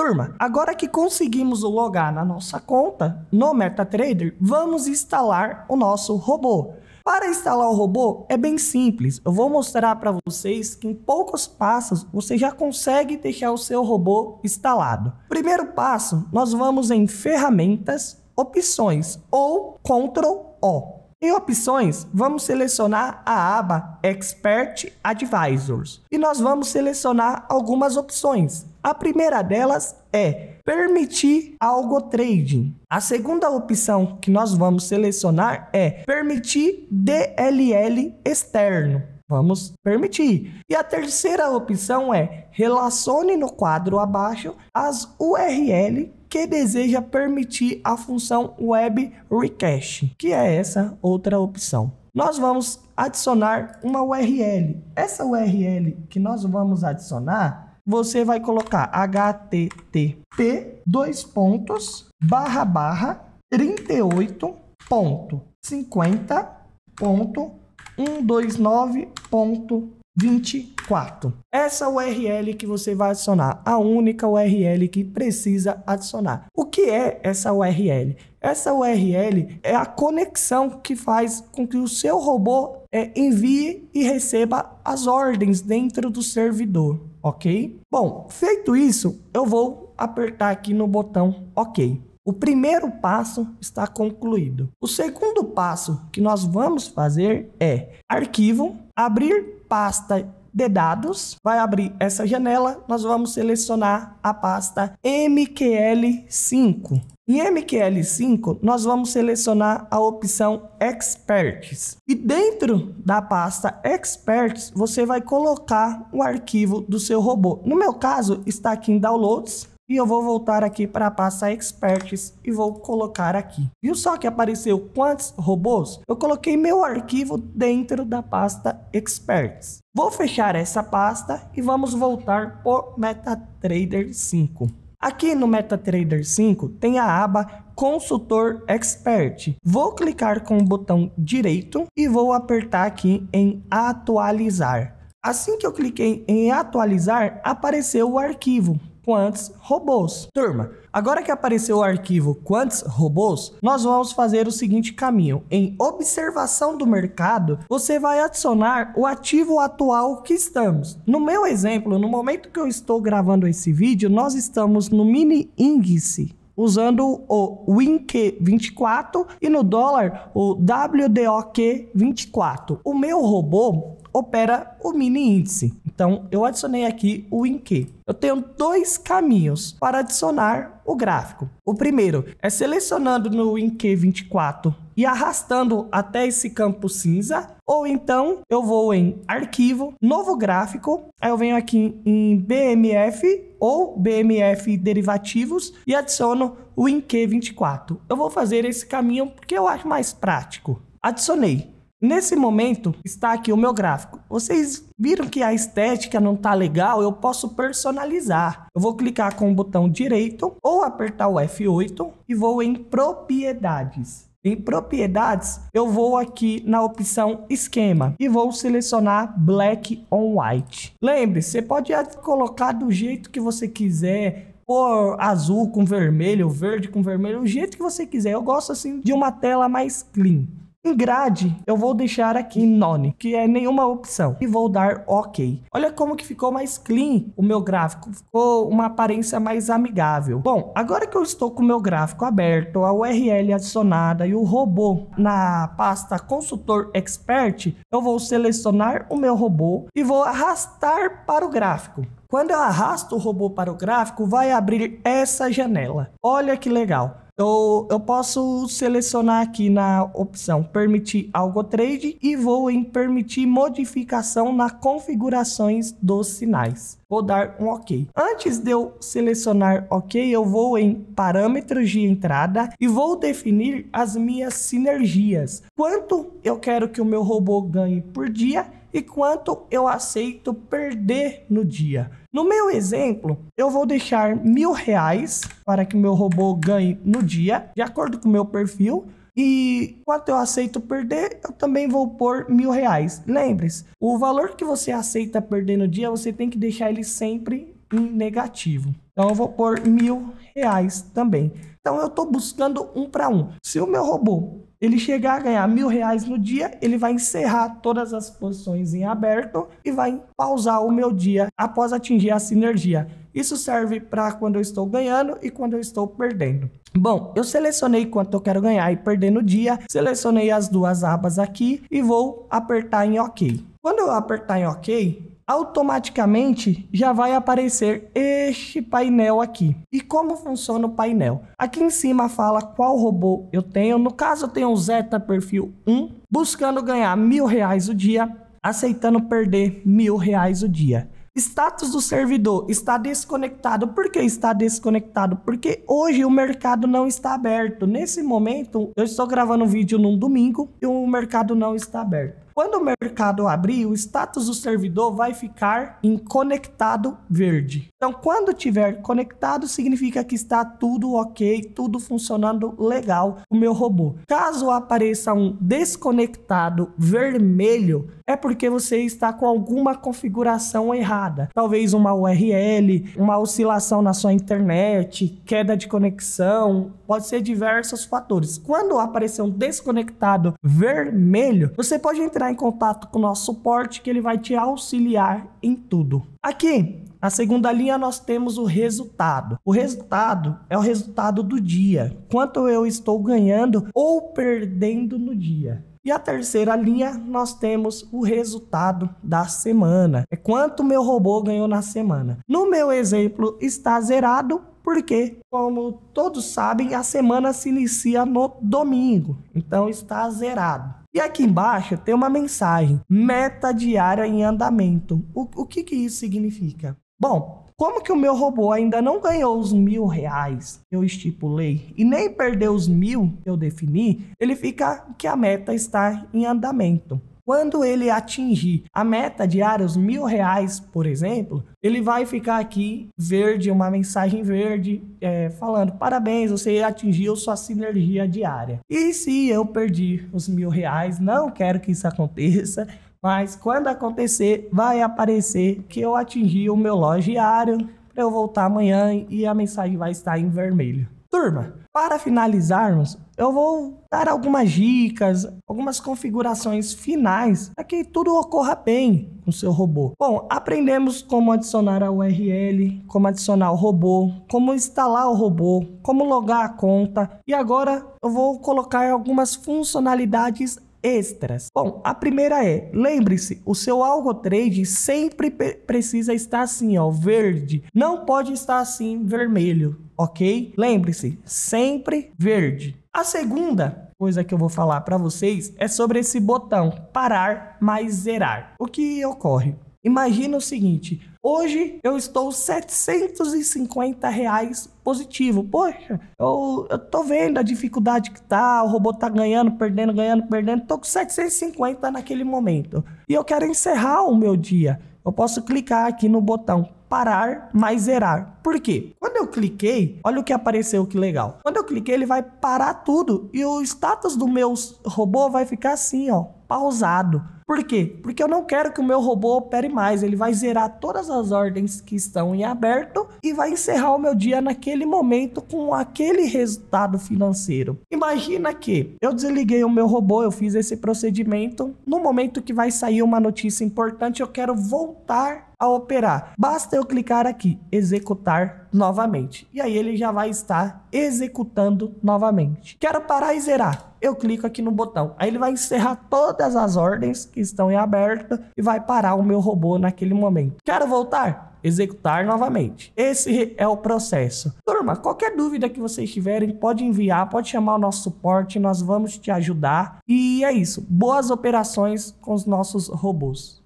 Turma, agora que conseguimos logar na nossa conta no MetaTrader, vamos instalar o nosso robô. Para instalar o robô é bem simples. Eu vou mostrar para vocês que em poucos passos você já consegue deixar o seu robô instalado. Primeiro passo, nós vamos em ferramentas, opções ou Ctrl O. Em opções, vamos selecionar a aba Expert Advisors e nós vamos selecionar algumas opções. A primeira delas é permitir algo trading. A segunda opção que nós vamos selecionar é permitir DLL externo. Vamos permitir. E a terceira opção é relacione no quadro abaixo as URL que deseja permitir a função web request, que é essa outra opção. Nós vamos adicionar uma URL. Essa URL que nós vamos adicionar você vai colocar http dois pontos barra barra 38.50.129.24. Essa URL que você vai adicionar, a única URL que precisa adicionar. O que é essa URL? Essa URL é a conexão que faz com que o seu robô eh, envie e receba as ordens dentro do servidor ok? Bom, feito isso, eu vou apertar aqui no botão OK. O primeiro passo está concluído. O segundo passo que nós vamos fazer é arquivo, abrir pasta de dados, vai abrir essa janela, nós vamos selecionar a pasta MQL5. Em MQL5, nós vamos selecionar a opção Experts. E dentro da pasta Experts, você vai colocar o arquivo do seu robô. No meu caso, está aqui em Downloads, e eu vou voltar aqui para a pasta experts e vou colocar aqui. Viu só que apareceu quantos robôs? Eu coloquei meu arquivo dentro da pasta experts. Vou fechar essa pasta e vamos voltar por MetaTrader 5. Aqui no MetaTrader 5 tem a aba Consultor Expert. Vou clicar com o botão direito e vou apertar aqui em Atualizar. Assim que eu cliquei em atualizar, apareceu o arquivo quantos robôs. Turma, agora que apareceu o arquivo quantos robôs, nós vamos fazer o seguinte caminho. Em observação do mercado, você vai adicionar o ativo atual que estamos. No meu exemplo, no momento que eu estou gravando esse vídeo, nós estamos no mini índice usando o WinQ24 e no dólar o WDOQ24. O meu robô opera o mini índice. Então, eu adicionei aqui o em que. Eu tenho dois caminhos para adicionar o gráfico. O primeiro é selecionando no winq 24 e arrastando até esse campo cinza, ou então eu vou em arquivo, novo gráfico, aí eu venho aqui em BMF ou BMF derivativos e adiciono o winq 24. Eu vou fazer esse caminho porque eu acho mais prático. Adicionei. Nesse momento está aqui o meu gráfico. Vocês viram que a estética não tá legal? Eu posso personalizar. Eu vou clicar com o botão direito ou apertar o F8 e vou em propriedades. Em propriedades, eu vou aqui na opção esquema e vou selecionar black on white. Lembre-se, você pode colocar do jeito que você quiser, cor azul com vermelho, verde com vermelho, o jeito que você quiser. Eu gosto assim de uma tela mais clean. Em grade, eu vou deixar aqui none, que é nenhuma opção, e vou dar OK. Olha como que ficou mais clean o meu gráfico, ficou uma aparência mais amigável. Bom, agora que eu estou com o meu gráfico aberto, a URL adicionada e o robô na pasta consultor expert, eu vou selecionar o meu robô e vou arrastar para o gráfico. Quando eu arrasto o robô para o gráfico, vai abrir essa janela. Olha que legal. Então, eu posso selecionar aqui na opção permitir algo trade e vou em permitir modificação na configurações dos sinais. Vou dar um OK. Antes de eu selecionar OK, eu vou em parâmetros de entrada e vou definir as minhas sinergias. Quanto eu quero que o meu robô ganhe por dia e quanto eu aceito perder no dia. No meu exemplo, eu vou deixar mil reais para que meu robô ganhe no dia, de acordo com o meu perfil. E quanto eu aceito perder, eu também vou pôr mil reais. Lembre-se, o valor que você aceita perder no dia, você tem que deixar ele sempre em negativo. Então eu vou pôr mil reais também. Então eu estou buscando um para um. Se o meu robô ele chegar a ganhar mil reais no dia, ele vai encerrar todas as posições em aberto e vai pausar o meu dia após atingir a sinergia. Isso serve para quando eu estou ganhando e quando eu estou perdendo. Bom, eu selecionei quanto eu quero ganhar e perder no dia, selecionei as duas abas aqui e vou apertar em OK. Quando eu apertar em OK, automaticamente já vai aparecer este painel aqui. E como funciona o painel? Aqui em cima fala qual robô eu tenho. No caso, eu tenho o Zeta Perfil 1, buscando ganhar mil reais o dia, aceitando perder mil reais o dia. Status do servidor está desconectado. Por que está desconectado? Porque hoje o mercado não está aberto. Nesse momento, eu estou gravando um vídeo num domingo e o mercado não está aberto. Quando o mercado abrir, o status do servidor vai ficar em conectado verde. Então, quando tiver conectado, significa que está tudo ok, tudo funcionando legal o meu robô. Caso apareça um desconectado vermelho, é porque você está com alguma configuração errada. Talvez uma URL, uma oscilação na sua internet, queda de conexão, pode ser diversos fatores. Quando aparecer um desconectado vermelho, você pode entrar entrar em contato com o nosso suporte que ele vai te auxiliar em tudo. Aqui, a segunda linha nós temos o resultado. O resultado é o resultado do dia, quanto eu estou ganhando ou perdendo no dia. E a terceira linha nós temos o resultado da semana. É quanto meu robô ganhou na semana. No meu exemplo está zerado porque, como todos sabem, a semana se inicia no domingo, então está zerado. E aqui embaixo tem uma mensagem: meta diária em andamento. O, o que, que isso significa? Bom, como que o meu robô ainda não ganhou os mil reais que eu estipulei e nem perdeu os mil que eu defini, ele fica que a meta está em andamento. Quando ele atingir a meta diária, os mil reais, por exemplo, ele vai ficar aqui verde, uma mensagem verde, é, falando parabéns, você atingiu sua sinergia diária. E se eu perdi os mil reais, não quero que isso aconteça, mas quando acontecer, vai aparecer que eu atingi o meu loja diário para eu voltar amanhã e a mensagem vai estar em vermelho. Turma, para finalizarmos, eu vou dar algumas dicas, algumas configurações finais para que tudo ocorra bem com seu robô. Bom, aprendemos como adicionar a URL, como adicionar o robô, como instalar o robô, como logar a conta e agora eu vou colocar algumas funcionalidades extras. Bom, a primeira é, lembre-se, o seu algo trade sempre precisa estar assim, ó, verde. Não pode estar assim vermelho, ok? Lembre-se, sempre verde. A segunda coisa que eu vou falar para vocês é sobre esse botão parar mais zerar. O que ocorre? Imagina o seguinte, hoje eu estou 750 reais positivo. Poxa, eu, eu tô vendo a dificuldade que tá, o robô tá ganhando, perdendo, ganhando, perdendo. Tô com 750 naquele momento. E eu quero encerrar o meu dia. Eu posso clicar aqui no botão parar mais zerar. Por quê? Quando eu cliquei, olha o que apareceu, que legal. Quando eu cliquei, ele vai parar tudo e o status do meu robô vai ficar assim, ó pausado. Por quê? Porque eu não quero que o meu robô opere mais. Ele vai zerar todas as ordens que estão em aberto e vai encerrar o meu dia naquele momento com aquele resultado financeiro. Imagina que eu desliguei o meu robô, eu fiz esse procedimento. No momento que vai sair uma notícia importante, eu quero voltar a operar. Basta eu clicar aqui, executar novamente. E aí ele já vai estar executando novamente. Quero parar e zerar. Eu clico aqui no botão. Aí ele vai encerrar todas as ordens que estão em aberta e vai parar o meu robô naquele momento. Quero voltar? executar novamente. Esse é o processo. Turma, qualquer dúvida que vocês tiverem, pode enviar, pode chamar o nosso suporte, nós vamos te ajudar. E é isso. Boas operações com os nossos robôs.